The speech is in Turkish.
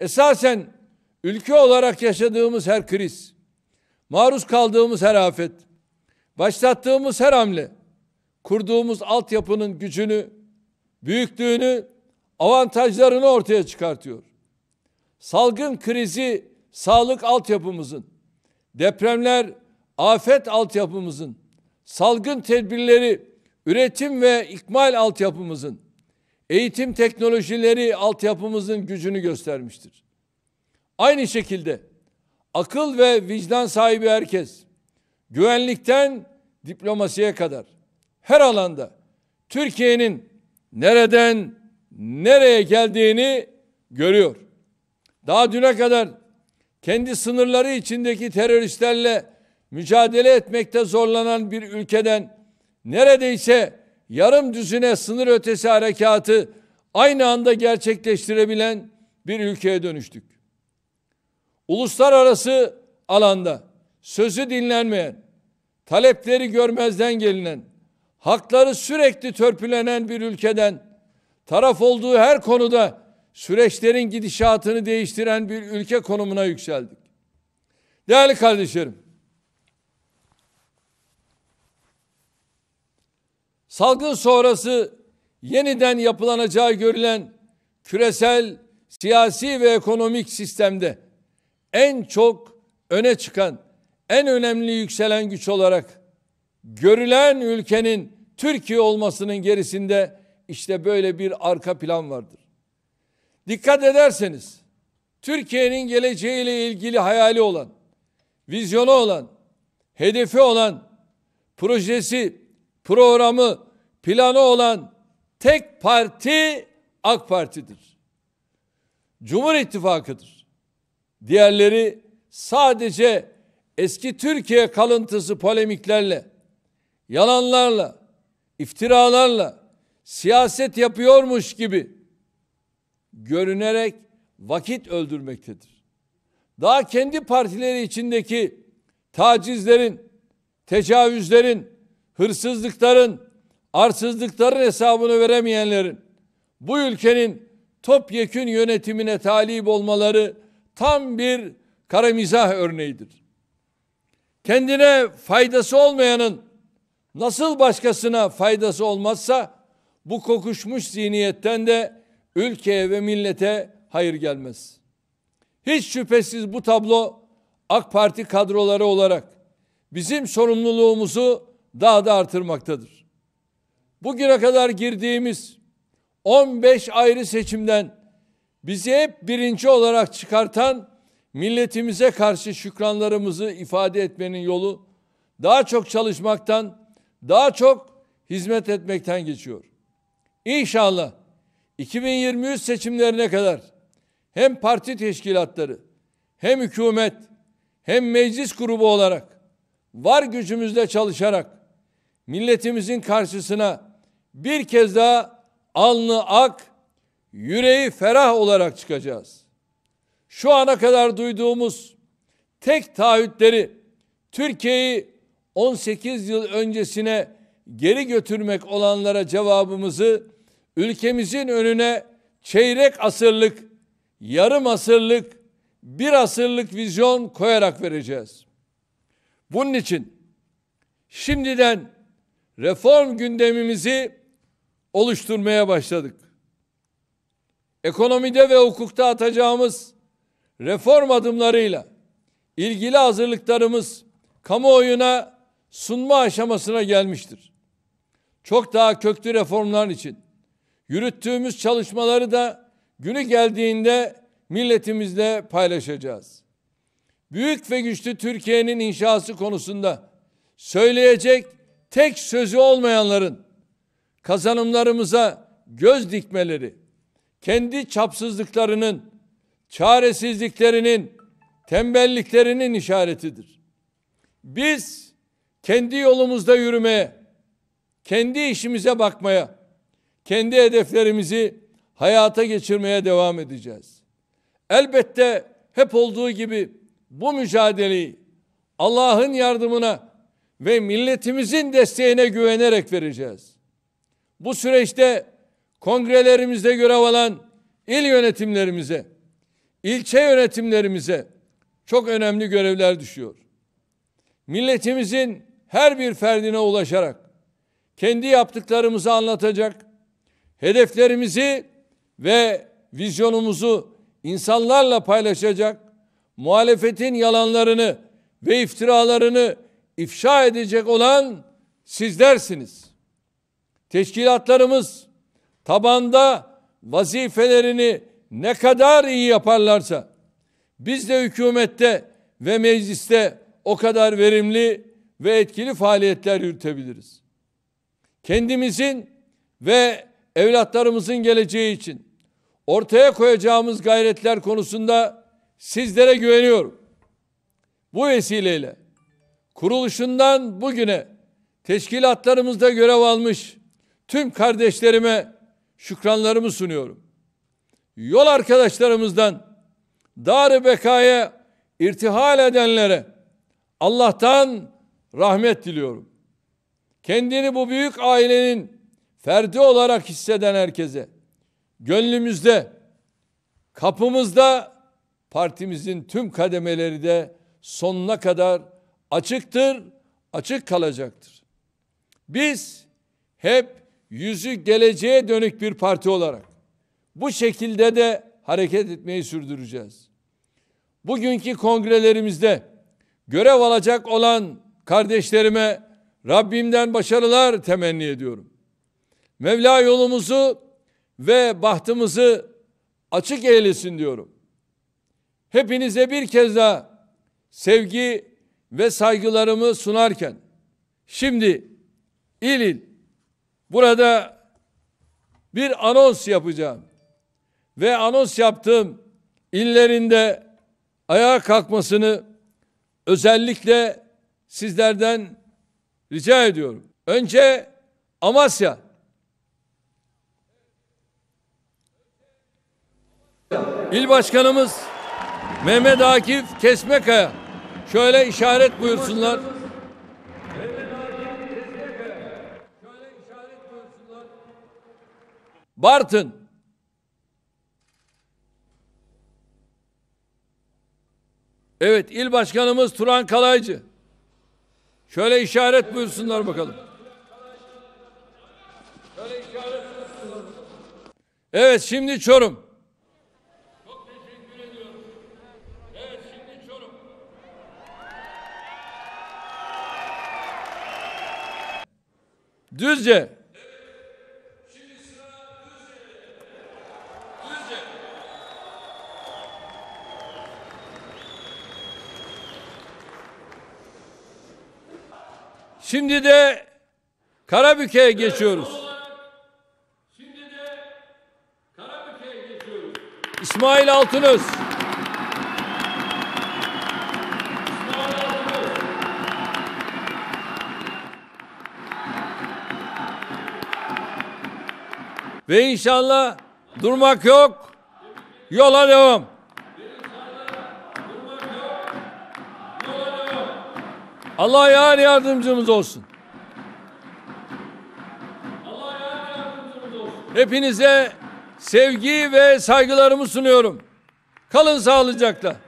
Esasen ülke olarak yaşadığımız her kriz, maruz kaldığımız her afet, başlattığımız her hamle, kurduğumuz altyapının gücünü, büyüklüğünü, avantajlarını ortaya çıkartıyor. Salgın krizi sağlık altyapımızın, depremler afet altyapımızın, salgın tedbirleri üretim ve ikmal altyapımızın, eğitim teknolojileri altyapımızın gücünü göstermiştir. Aynı şekilde akıl ve vicdan sahibi herkes, güvenlikten diplomasiye kadar her alanda Türkiye'nin nereden nereye geldiğini görüyor. Daha düne kadar kendi sınırları içindeki teröristlerle mücadele etmekte zorlanan bir ülkeden neredeyse yarım düzine sınır ötesi harekatı aynı anda gerçekleştirebilen bir ülkeye dönüştük. Uluslararası alanda sözü dinlenmeyen, talepleri görmezden gelinen, hakları sürekli törpülenen bir ülkeden taraf olduğu her konuda süreçlerin gidişatını değiştiren bir ülke konumuna yükseldik. Değerli kardeşlerim, salgın sonrası yeniden yapılanacağı görülen küresel siyasi ve ekonomik sistemde en çok öne çıkan, en önemli yükselen güç olarak görülen ülkenin Türkiye olmasının gerisinde işte böyle bir arka plan vardır. Dikkat ederseniz Türkiye'nin geleceğiyle ilgili hayali olan, vizyonu olan, hedefi olan, projesi, programı, planı olan tek parti AK Parti'dir. Cumhur İttifakı'dır. Diğerleri sadece eski Türkiye kalıntısı polemiklerle, yalanlarla, iftiralarla siyaset yapıyormuş gibi görünerek vakit öldürmektedir. Daha kendi partileri içindeki tacizlerin, tecavüzlerin, hırsızlıkların, arsızlıkların hesabını veremeyenlerin bu ülkenin topyekün yönetimine talip olmaları tam bir kara örneğidir. Kendine faydası olmayanın nasıl başkasına faydası olmazsa bu kokuşmuş zihniyetten de ülkeye ve millete hayır gelmez. Hiç şüphesiz bu tablo AK Parti kadroları olarak bizim sorumluluğumuzu daha da artırmaktadır bugüne kadar girdiğimiz 15 ayrı seçimden bizi hep birinci olarak çıkartan milletimize karşı şükranlarımızı ifade etmenin yolu daha çok çalışmaktan, daha çok hizmet etmekten geçiyor. İnşallah 2023 seçimlerine kadar hem parti teşkilatları, hem hükümet, hem meclis grubu olarak var gücümüzle çalışarak milletimizin karşısına bir kez daha alnı ak, yüreği ferah olarak çıkacağız. Şu ana kadar duyduğumuz tek taahhütleri Türkiye'yi 18 yıl öncesine geri götürmek olanlara cevabımızı ülkemizin önüne çeyrek asırlık, yarım asırlık, bir asırlık vizyon koyarak vereceğiz. Bunun için şimdiden reform gündemimizi oluşturmaya başladık. Ekonomide ve hukukta atacağımız reform adımlarıyla ilgili hazırlıklarımız kamuoyuna sunma aşamasına gelmiştir. Çok daha köklü reformlar için yürüttüğümüz çalışmaları da günü geldiğinde milletimizle paylaşacağız. Büyük ve güçlü Türkiye'nin inşası konusunda söyleyecek tek sözü olmayanların kazanımlarımıza göz dikmeleri, kendi çapsızlıklarının, çaresizliklerinin, tembelliklerinin işaretidir. Biz kendi yolumuzda yürümeye, kendi işimize bakmaya, kendi hedeflerimizi hayata geçirmeye devam edeceğiz. Elbette hep olduğu gibi bu mücadeleyi Allah'ın yardımına ve milletimizin desteğine güvenerek vereceğiz. Bu süreçte kongrelerimizde görev alan il yönetimlerimize, ilçe yönetimlerimize çok önemli görevler düşüyor. Milletimizin her bir ferdine ulaşarak kendi yaptıklarımızı anlatacak, hedeflerimizi ve vizyonumuzu insanlarla paylaşacak, muhalefetin yalanlarını ve iftiralarını ifşa edecek olan sizlersiniz teşkilatlarımız tabanda vazifelerini ne kadar iyi yaparlarsa biz de hükümette ve mecliste o kadar verimli ve etkili faaliyetler yürütebiliriz. Kendimizin ve evlatlarımızın geleceği için ortaya koyacağımız gayretler konusunda sizlere güveniyorum. Bu vesileyle kuruluşundan bugüne teşkilatlarımızda görev almış tüm kardeşlerime şükranlarımı sunuyorum. Yol arkadaşlarımızdan dar bekaya irtihal edenlere Allah'tan rahmet diliyorum. Kendini bu büyük ailenin ferdi olarak hisseden herkese gönlümüzde, kapımızda partimizin tüm kademeleri de sonuna kadar açıktır, açık kalacaktır. Biz hep yüzü geleceğe dönük bir parti olarak bu şekilde de hareket etmeyi sürdüreceğiz. Bugünkü kongrelerimizde görev alacak olan kardeşlerime Rabbimden başarılar temenni ediyorum. Mevla yolumuzu ve bahtımızı açık eylesin diyorum. Hepinize bir kez daha sevgi ve saygılarımı sunarken şimdi il il Burada bir anons yapacağım. Ve anons yaptığım illerinde ayağa kalkmasını özellikle sizlerden rica ediyorum. Önce Amasya. İl Başkanımız Mehmet Akif Kesmekaya şöyle işaret buyursunlar. Bartın. Evet il başkanımız Turan Kalaycı. Şöyle işaret buyursunlar bakalım. Evet şimdi Çorum. Düzce. Şimdi de Karabük'e geçiyoruz. Şimdi de Karabük'e geçiyoruz. İsmail Altınöz. Ve inşallah durmak yok. Yola devam. Allah yar yardımcımız olsun. Allah yar yardımcımız olsun. Hepinize sevgi ve saygılarımı sunuyorum. Kalın sağlıcakla.